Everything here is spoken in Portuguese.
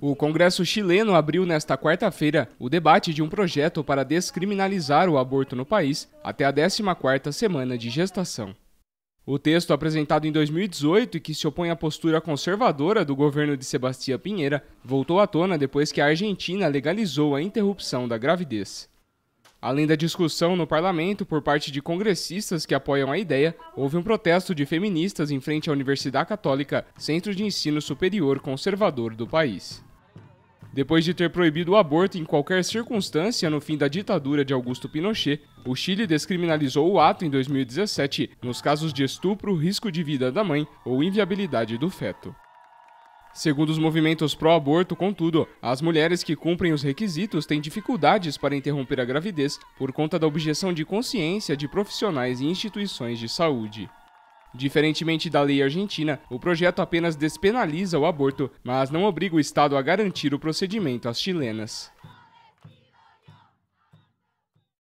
O Congresso chileno abriu nesta quarta-feira o debate de um projeto para descriminalizar o aborto no país até a 14ª semana de gestação. O texto apresentado em 2018 e que se opõe à postura conservadora do governo de Sebastião Pinheira voltou à tona depois que a Argentina legalizou a interrupção da gravidez. Além da discussão no parlamento por parte de congressistas que apoiam a ideia, houve um protesto de feministas em frente à Universidade Católica, centro de ensino superior conservador do país. Depois de ter proibido o aborto em qualquer circunstância no fim da ditadura de Augusto Pinochet, o Chile descriminalizou o ato em 2017 nos casos de estupro, risco de vida da mãe ou inviabilidade do feto. Segundo os movimentos pró-aborto, contudo, as mulheres que cumprem os requisitos têm dificuldades para interromper a gravidez por conta da objeção de consciência de profissionais e instituições de saúde. Diferentemente da lei argentina, o projeto apenas despenaliza o aborto, mas não obriga o Estado a garantir o procedimento às chilenas.